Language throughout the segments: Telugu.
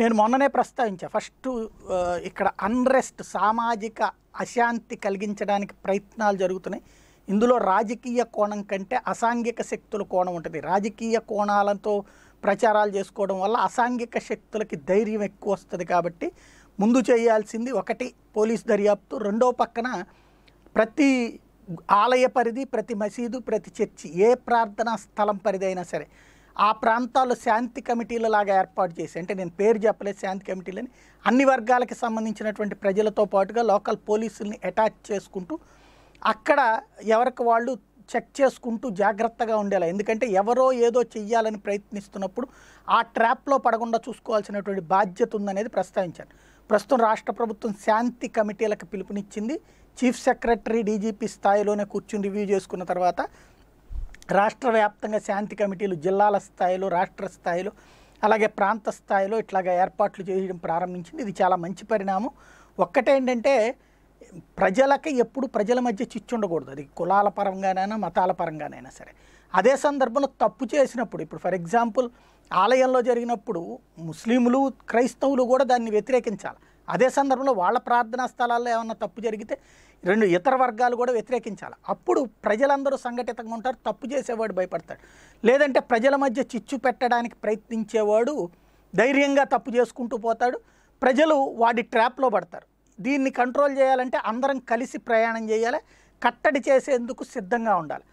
నేను మొన్ననే ప్రస్తావించా ఫస్ట్ ఇక్కడ అన్రెస్ట్ సామాజిక అశాంతి కలిగించడానికి ప్రయత్నాలు జరుగుతున్నాయి ఇందులో రాజకీయ కోణం కంటే అసాంఘిక శక్తుల కోణం ఉంటుంది రాజకీయ కోణాలతో ప్రచారాలు చేసుకోవడం వల్ల అసాంఘిక శక్తులకి ధైర్యం ఎక్కువ వస్తుంది కాబట్టి ముందు చేయాల్సింది ఒకటి పోలీస్ దర్యాప్తు రెండో పక్కన ప్రతి ఆలయ పరిధి ప్రతి మసీదు ప్రతి చర్చి ఏ ప్రార్థనా స్థలం పరిధి అయినా సరే ఆ ప్రాంతాల్లో శాంతి కమిటీల లాగా ఏర్పాటు చేసి అంటే నేను పేరు చెప్పలేదు శాంతి కమిటీలని అన్ని వర్గాలకి సంబంధించినటువంటి ప్రజలతో పాటుగా లోకల్ పోలీసుల్ని అటాచ్ చేసుకుంటూ అక్కడ ఎవరికి వాళ్ళు చెక్ చేసుకుంటూ జాగ్రత్తగా ఉండేలా ఎందుకంటే ఎవరో ఏదో చెయ్యాలని ప్రయత్నిస్తున్నప్పుడు ఆ ట్రాప్లో పడకుండా చూసుకోవాల్సినటువంటి బాధ్యత ఉందనేది ప్రస్తావించారు ప్రస్తుతం రాష్ట్ర ప్రభుత్వం శాంతి కమిటీలకు పిలుపునిచ్చింది చీఫ్ సెక్రటరీ డీజీపీ స్థాయిలోనే కూర్చుని రివ్యూ చేసుకున్న తర్వాత రాష్ట్ర వ్యాప్తంగా శాంతి కమిటీలు జిల్లాల స్థాయిలో రాష్ట్ర స్థాయిలో అలాగే ప్రాంత స్థాయిలో ఇట్లాగా ఏర్పాట్లు చేయడం ప్రారంభించింది ఇది చాలా మంచి పరిణామం ఒక్కటేంటంటే ప్రజలకి ఎప్పుడు ప్రజల మధ్య చిచ్చుండకూడదు అది కులాల పరంగానైనా మతాల పరంగానైనా సరే అదే సందర్భంలో తప్పు చేసినప్పుడు ఇప్పుడు ఫర్ ఎగ్జాంపుల్ ఆలయంలో జరిగినప్పుడు ముస్లింలు క్రైస్తవులు కూడా దాన్ని వ్యతిరేకించాలి అదే సందర్భంలో వాళ్ళ ప్రార్థనా స్థలాల్లో ఏమన్నా తప్పు జరిగితే రెండు ఇతర వర్గాలు కూడా వ్యతిరేకించాలి అప్పుడు ప్రజలందరూ సంఘటితంగా ఉంటారు తప్పు చేసేవాడు భయపడతాడు లేదంటే ప్రజల మధ్య చిచ్చు పెట్టడానికి ప్రయత్నించేవాడు ధైర్యంగా తప్పు చేసుకుంటూ పోతాడు ప్రజలు వాడి ట్రాప్లో పడతారు దీన్ని కంట్రోల్ చేయాలంటే అందరం కలిసి ప్రయాణం చేయాలి కట్టడి చేసేందుకు సిద్ధంగా ఉండాలి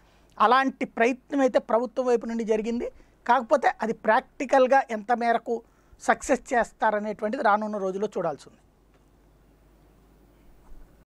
అలాంటి ప్రయత్నం అయితే ప్రభుత్వం వైపు నుండి జరిగింది కాకపోతే అది ప్రాక్టికల్గా ఎంత మేరకు సక్సెస్ చేస్తారనేటువంటిది రానున్న రోజుల్లో చూడాల్సి ఉంది